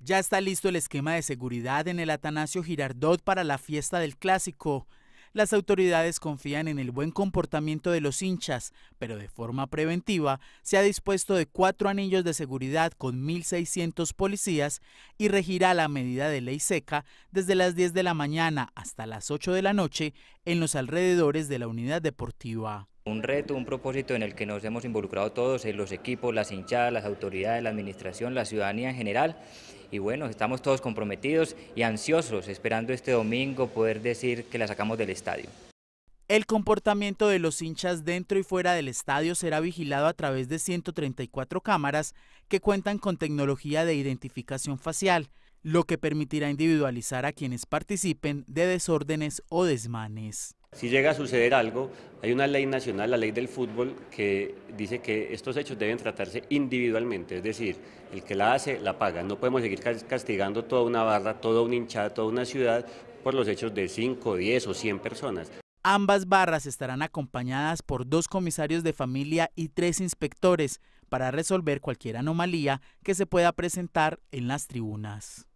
Ya está listo el esquema de seguridad en el Atanasio Girardot para la fiesta del clásico. Las autoridades confían en el buen comportamiento de los hinchas, pero de forma preventiva se ha dispuesto de cuatro anillos de seguridad con 1.600 policías y regirá la medida de ley seca desde las 10 de la mañana hasta las 8 de la noche en los alrededores de la unidad deportiva. Un reto, un propósito en el que nos hemos involucrado todos, eh, los equipos, las hinchadas, las autoridades, la administración, la ciudadanía en general. Y bueno, estamos todos comprometidos y ansiosos, esperando este domingo poder decir que la sacamos del estadio. El comportamiento de los hinchas dentro y fuera del estadio será vigilado a través de 134 cámaras que cuentan con tecnología de identificación facial lo que permitirá individualizar a quienes participen de desórdenes o desmanes. Si llega a suceder algo, hay una ley nacional, la ley del fútbol, que dice que estos hechos deben tratarse individualmente, es decir, el que la hace, la paga. No podemos seguir castigando toda una barra, toda un hinchada, toda una ciudad por los hechos de 5, 10 o 100 personas. Ambas barras estarán acompañadas por dos comisarios de familia y tres inspectores para resolver cualquier anomalía que se pueda presentar en las tribunas.